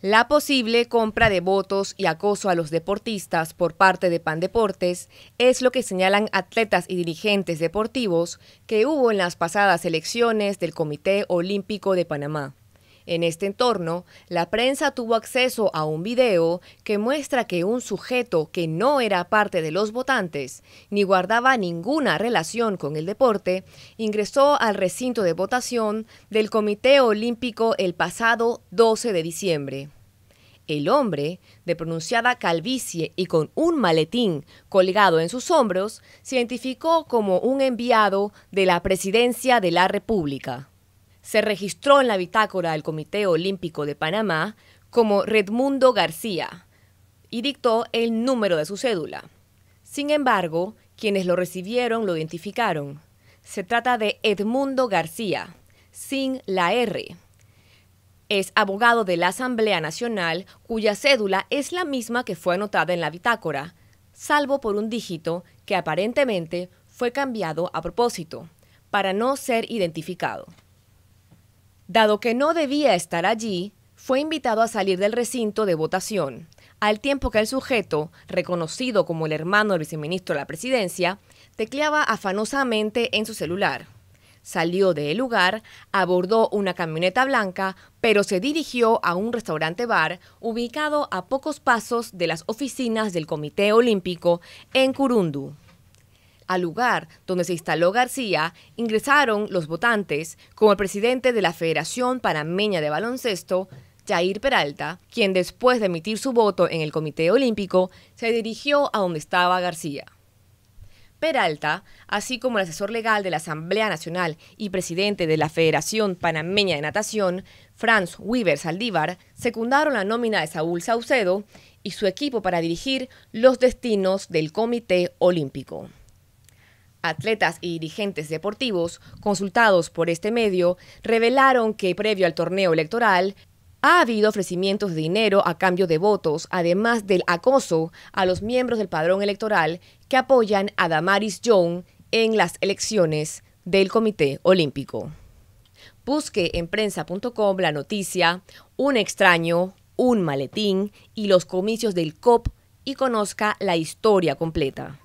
La posible compra de votos y acoso a los deportistas por parte de Pandeportes es lo que señalan atletas y dirigentes deportivos que hubo en las pasadas elecciones del Comité Olímpico de Panamá. En este entorno, la prensa tuvo acceso a un video que muestra que un sujeto que no era parte de los votantes ni guardaba ninguna relación con el deporte, ingresó al recinto de votación del Comité Olímpico el pasado 12 de diciembre. El hombre, de pronunciada calvicie y con un maletín colgado en sus hombros, se identificó como un enviado de la Presidencia de la República se registró en la bitácora del Comité Olímpico de Panamá como Redmundo García y dictó el número de su cédula. Sin embargo, quienes lo recibieron lo identificaron. Se trata de Edmundo García, sin la R. Es abogado de la Asamblea Nacional cuya cédula es la misma que fue anotada en la bitácora, salvo por un dígito que aparentemente fue cambiado a propósito, para no ser identificado. Dado que no debía estar allí, fue invitado a salir del recinto de votación, al tiempo que el sujeto, reconocido como el hermano del viceministro de la presidencia, tecleaba afanosamente en su celular. Salió del lugar, abordó una camioneta blanca, pero se dirigió a un restaurante bar ubicado a pocos pasos de las oficinas del Comité Olímpico en Curundu al lugar donde se instaló García ingresaron los votantes, como el presidente de la Federación Panameña de Baloncesto, Jair Peralta, quien después de emitir su voto en el Comité Olímpico, se dirigió a donde estaba García. Peralta, así como el asesor legal de la Asamblea Nacional y presidente de la Federación Panameña de Natación, Franz Weber Saldívar, secundaron la nómina de Saúl Saucedo y su equipo para dirigir los destinos del Comité Olímpico. Atletas y dirigentes deportivos consultados por este medio revelaron que previo al torneo electoral ha habido ofrecimientos de dinero a cambio de votos, además del acoso a los miembros del padrón electoral que apoyan a Damaris Young en las elecciones del Comité Olímpico. Busque en prensa.com la noticia Un extraño, un maletín y los comicios del COP y conozca la historia completa.